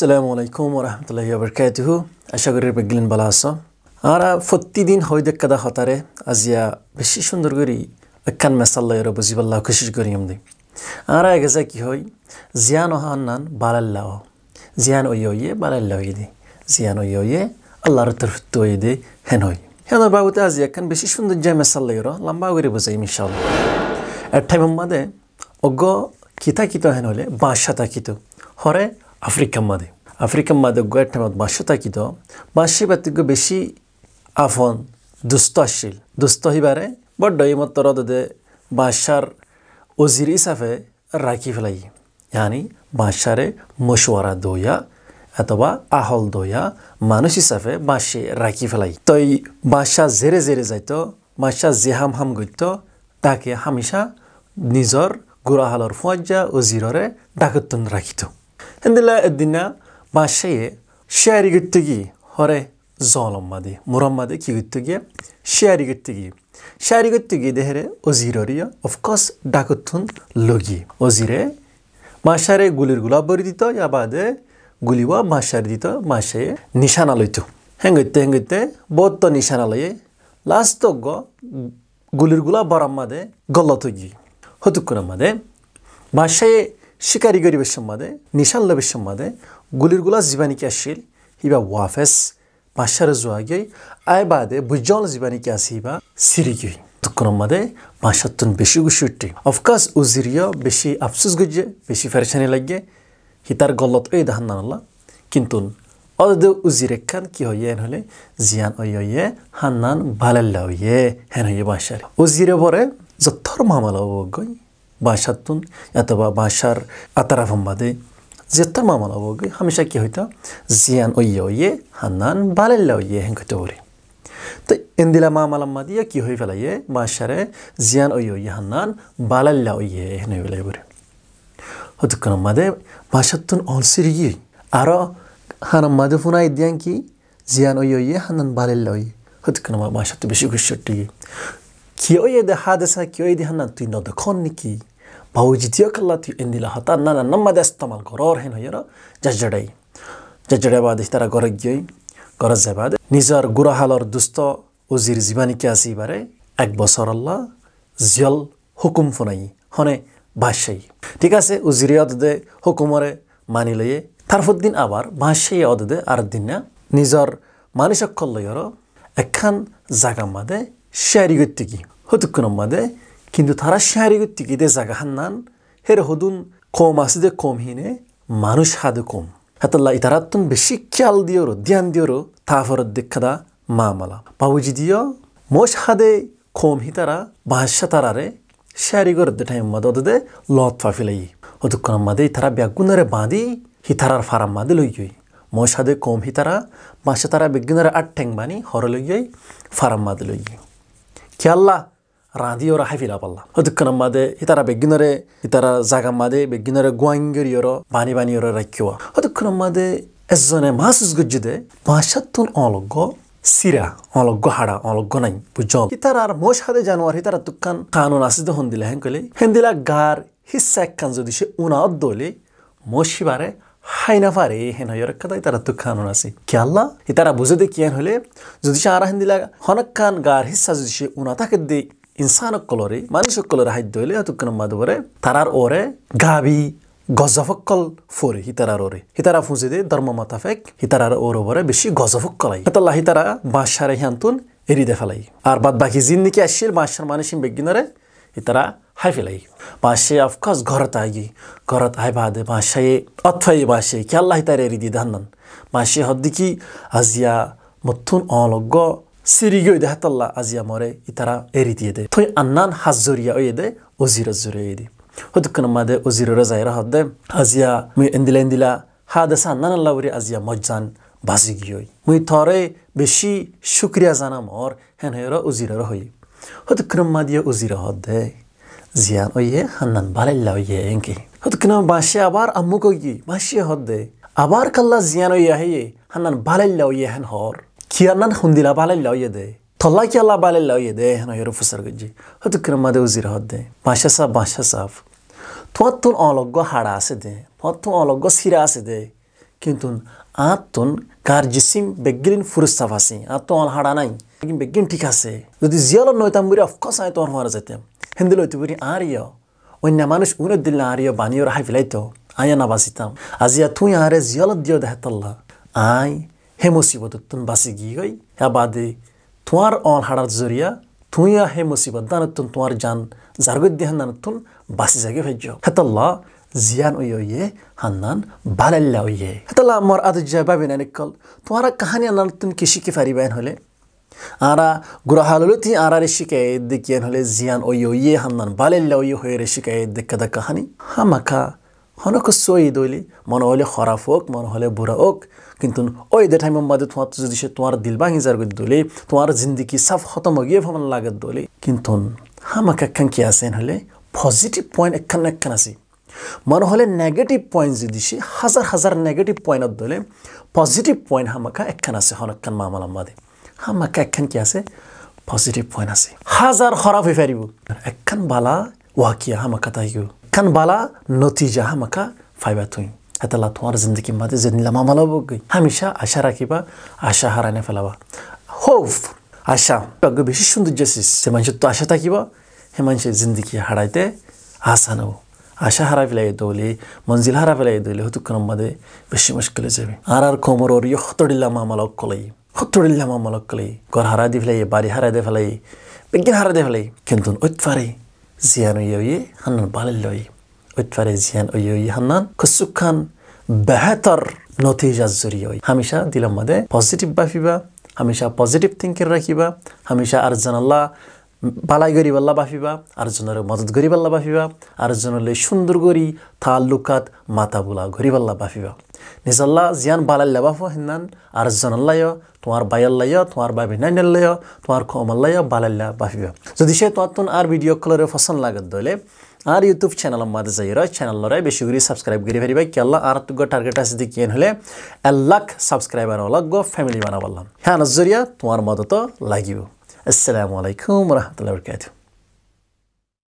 আসসালামু আলাইকুম ওরহমতুল্লাহি আবরকাতহু আশা করি বেগলিন বালা আস আর প্রতিদিন হই দেখা হতারে আজিয়া বেশি সুন্দর করি একখান মেসাল্লা এর বুঝিবাল্লাহ খুশি করি আমি আর আগে যা কি হয় জিয়ান ওহান নান বালাল্লাহ জিয়ান ওই ওইয়ে বালাল্লাহ ওই দে জিয়ান ওই ওইয়ে আল্লাহর তরফ ওই দে হেন হই হেন বাবুতে আজি একখান বেশি সুন্দর যায় মেসাল্লা এর লম্বা করে বোঝাই মিশাল এক ঠাই মোহাম্মদে অজ্ঞ কিতা কিত হেন হলে বাঁশা কিত হরে মাদে 아프리칸마데 থাকিত বাসি 마슈타기도 বেশি আফন দুস্থ আসছিল দুস্থ হিবারে বড্ড ইমত রদে বাসার অজির হিসাবে রাখি ফেলাই ইয়ানি বাসারে মশুয়ারা দইয়া অথবা আহল দইয়া মানুষ হিসাবে বাসে রাখি ফেলাই তো এই বাসা জেরে জেরে যাইতো বাসা যে হাম হাম গইত তাকে হামিশা নিজর গুড়াহালর ফুয়াজ্জা ওজিররে ডাকতন রাখিত Hendela edina başeye şehri gitti ki hore zalamadı, muramadı ki gitti ki şehri gi ki. Şehri gitti ki de hore oziroriya of course dakutun logi. Ozire maşare gulir gula bardito ya bade guliwa maşar dito maşeye nişan alıyordu. Hengitte hengitte bot to nişan alıyor. Last go gulir gula baramadı galatı ki. Hatukunamadı. Maşeye শিকারি গরিবের সম্মাদে নিশাল্লাবের সম্মাদে গুলির গুলাস জীবানিকে আসিল হিবা ওয়াফেস পাঁচশারে জোয়াগেই আয় বাদে বুজ্জল জীবানিকে আসি হিবা সিরিগেই তুক্রমাদে পাঁচাত্তন বেশি গুসুটি অফকাস উজিরিয় বেশি আফসুস গজে বেশি ফেরসানি লাগে হিতার গলত ওই দাহান নানলা কিন্তু অদে উজিরে খান কি হইয়ে এন হলে জিয়ান ওই হইয়ে হান্নান ভালাল্লা হইয়ে হেন হইয়ে বাঁশারে উজিরে পরে যত্তর মামালা অবজ্ঞ ಭಾಷಾತ್ತುನ್ ಅಥವಾ ಭಾಷಾರ್ ಆ ಥರ ಬಂಬದೆ ಜೆತ್ತರ ಮಾಮಲ ಹೋಗಿ ಹಮೇಶಕ್ಕೆ ಹೋಯ್ತಾ ಜಿಯಾನ್ ಒಯ್ಯ ಒಯ್ಯೆ ಹನ್ನಾನ್ ಬಾಲೆಲ್ಲ ಒಯ್ಯೆ ಹೆಂಗೆ ಹೋಯ್ತವ್ರಿ তো এন্দিলা মা মালাম্মা দিয়া কি হয়ে ফেলাইয়ে বাসারে জিয়ান ওই ওই হান্নান বালাল্লা ওই হেন হয়ে ফেলাই বলে হতক্ষণ মাদে বাসাতুন অলসির গিয়ে আরও হানাম্মাদে ফুনাই দিয়ান কি জিয়ান ওই ওই হান্নান বালাল্লা ওই হতক্ষণ আমার বাসাতে বেশি খুশি কি ওই দে হাদেসা কি ওই দে হান্নান তুই নদক্ষণ নাকি bawujitiyo kallati indila hata nana namma destamal goror hen hoyera jajjadai jajjadai baad ihtara goragyoi gorazai baad nizar gurahalor dusto ওজির জিবানিকে আসিবারে এক বছর আল্লাহ জিয়ল হুকুম ফোনাই হনে ভাষাই ঠিক আছে উজিরি অদদে হুকুমরে মানি লইয়ে তারপর দিন আবার ভাষাই অদদে আর দিন না নিজর মানিসক্ষর লইয়ারও একখান জাগা মাদে শেয়ারি করতে কি হতুক্ষণ মাদে কিন্তু তারা শাহরিগুর তিকিদে হান্নান হের হদুন কম যে কম হিনে মানুষ হাদে কম হাতাল্লা ইতারা ইতারাত্তন বেশি খেয়াল দিওরো ধ্যান দেখা দা মা মালা বাবুজি দিও মোশ হাদে কম হি তারা বাহাসা তারারে শাহরিগর দে টাইম মাদ দে লত ফাফিলাই অদুক্ষণ মাদে তারা ব্যাগুনারে বাঁধি হি তারার ফারাম মাদে লই লইয়ই মোশ হাদে কম হি তারা বাসা তারা বিজ্ঞানারে আট ঠেং বানি হর লই লইয়ই ফারাম মাদে লই লইয়ই খেয়াল্লা raadiyora hafila balla hudukana made itara beginare itara zaga made beginare guangiriyoro bani bani yoro rakiwa hudukana made ezone masus gujide mashatun ologo সিরা অলজ্ঞ হাড়া অলজ্ঞ নাই বুঝল ইতার আর মোশ হাতে জানোয়ার হিতার তুকান কানুন আসিদ হন দিলে হেন কইলে হেন দিলা গার হিসা একখান যদি সে উনা অদ্দলে মশিবারে হাইনা পারে হেন হয় রক্ষা তারা তো খানুন আছে কি আল্লাহ এ তারা বুঝে দে কিয়ান হলে যদি সে আর হেন দিলা হনক খান গার হিসা যদি সে উনা তাকে দেয় ইনসানক কলরে কলরে মানুষক ಇನ್ಸಾನಕ್ಕೊಲೋರಿ হইলে এতক্ষণ মাদ পরে তারার ওরে গাবি গজফকল ফুরি হিতারার ওরে হিতারা ফুঁজে দে ধর্ম মাতাফেক হিতারার ওর ওরে বেশি গজফকলাই হেতাল্লা হিতারা বাঁশারে হ্যান্তুন এরি দেখালাই আর বাদ বাকি জিন নাকি আসছিল বাঁশার মানুষ বিজ্ঞানরে হিতারা হাই ফেলাই বাঁশে আফকাস ঘরত আইগি ঘরত আই বাদে বাঁশায়ে অথাই বাঁশে কি হিতারে এরি দিয়ে ধান্নান বাঁশে হদ্দিকি আজিয়া মথুন অলজ্ঞ სირიგიოიდე ჰატალლა აზიამორე იტარა ერიდიედე თოი ანნან ჰაზორიაოიდე ოზიროზურეიდი ჰოდკნმადე ოზირორა ზაირაჰადე აზია მი ენდილენდილა ჰადასან ნანალავრი აზია მოჯან ბაზიგიოი მი თორე ბეში შუკრია ზანამორ ჰენჰერა ოზირორა ჰოი ჰოდკნმადია ოზირაჰადე ზიან ოიე ჰანნან ბალელაოიე ენკი ჰოდკნამ ბაში აბარ ამუკოგი მაში ჰოდე აბარ კალლა ზიან ოიე ჰანნან ბალელაოიე ჰენჰორ kiyannan khundila balai lauye de tholla ki alla balai lauye de hana yoru fusar gujji hotu kirma de uzir hodde basha sa basha saf tuattun অলজ্ঞ হাড়া আছে দে তুয়াত্তুন অলজ্ঞ সিরা আছে দে কিন্তু আতুন কার জিসিম বেগলিন ফুরুস্তাফ আছে আতুন অল হাড়া নাই বেগিন ঠিক আছে যদি জিয়ালর নয়তাম বুড়ি অফকস আয় তোর হওয়ার যেতাম হিন্দু লইতে বুড়ি আরিয় অন্য মানুষ উনে দিল্লা আরিয় বানিয়ে রাহাই ফেলাইতো আয়া না বাঁচিতাম আজিয়া তুই আরে জিয়ালত দিও দেহাতাল্লা আয় হে মুসিবতত্তন বাসি গিয়ে গই হ্যা বাদে তোমার অন হাড়ার জরিয়া তুইয়া হে মুসিবত দানত্তন তোমার জান জারগত দেহান দানত্তন বাসি জাগে ভাজ্য হেতাল্লা জিয়ান ওই ওইয়ে হান্নান বালাল্লা ওইয়ে হেতাল্লা আমার আদ জা বাবিন আনিকল তোমারা কাহানি আনানত্তন কিসি কি ফারিবেন হলে আরা গুরাহালতি আরা রেশিকায়েত দেখিয়ান হলে জিয়ান ওই ওইয়ে হান্নান বালাল্লা ওইয়ে হয়ে রেশিকায়েত দেখা দা কাহানি হামাকা হনক সই দইলি মনে হলে খরাফ হোক মনে হলে বুড়া হোক কিন্তু ওই দে টাইম মাদে তোমার যদি সে তোমার দিল ভাঙি যার গদ দোলে তোমার জিন্দগি সব খতম গিয়ে ভ্রমণ লাগে দোলে কিন্তু আমাকে একখান কি আছেন হলে পজিটিভ পয়েন্ট একখান একখান আছে মনে হলে নেগেটিভ পয়েন্ট যদি সে হাজার হাজার নেগেটিভ পয়েন্টত দলে পজিটিভ পয়েন্ট আমাকে একখান আছে হন একখান মামাল মাদে আমাকে একখান কি আছে পজিটিভ পয়েন্ট আছে হাজার খরাব হয়ে ফেরিব একখান বালা ওয়াকিয়া আমাকে তাই একখান বালা নতিজা আমাকে ফাইবা থুই حتی توار زندگی ماده زندگی لما مالا بگی همیشه آشا راکی با آشا هرانه فلوا خوف آشا بگو بیشی شوند جسیس سمانش تو آشا با همانش زندگی هرایده آسانه بود ಆಶಾ ಹರಾವಿಲಾಯಿದ್ದೋಲಿ ಮಂಜಿಲ್ ಹರಾವಿಲಾಯಿದ್ದೋಲಿ ಹೊತ್ತುಕನಂ ಮದೆ ಬೆಶಿ ಮುಷ್ಕಲಿ ಜವಿ ಆರ್ ಆರ್ ಕೋಮರೋರು ಯೊತ್ತೊಡಿಲ್ಲ ಮಾಮಲೊಕ್ಕಲೈ ಹೊತ್ತೊಡಿಲ್ಲ ಮಾಮಲೊಕ್ಕಲೈ باری ಹರಾದಿ ಫಲೈ ಬಾರಿ بگین ಫಲೈ ಬೆಗ್ಗಿನ ಹರಾದೆ ಫಲೈ اتفاری ಒತ್ಫಾರಿ ಜಿಯಾನು ಯೋಯಿ بالی ብትፈረዚያን እዩ ይህናን ክሱካን በህተር ኖቴጃ ዙርዮ ሀሚሻ ዲለመደ ፖዚቲቭ ባፊባ ሀሚሻ ፖዚቲቭ ቲንኪን ረኪባ ሀሚሻ አርዘናላ ባላይ ጎሪ በላ ባፊባ አርዝኖ ማቶት ጎሪ በላ ባፊባ አርዝኖ ሹንድር ጎሪ ታሉካት ማታ ቡላ ጎሪ በላ ባፊባ ኒዘላ ዚያን ባላይ ለባፎ ህናን አርዘናላዮ তোমার বায়াল্লাইয়া তোমার বাবি নাইনাল্লাইয়া তোমার কমল্লাইয়া বালাল্লা বাফিবা যদি সে তোয়াতুন আর ভিডিও কলরে ফসন লাগে দলে আর ইউটিউব চ্যানেল মাদে যাই রয় চ্যানেলরে বেশি করে সাবস্ক্রাইব করে ফেরি ভাই কি আল্লাহ আর তুগো টার্গেট আছে দি কেন হলে এক লাখ সাবস্ক্রাইবার অলগ ফ্যামিলি বানাবলাম হ্যাঁ নজরিয়া তোমার মদত লাগিব আসসালামু আলাইকুম রহমতুল্লাহ বরকাতু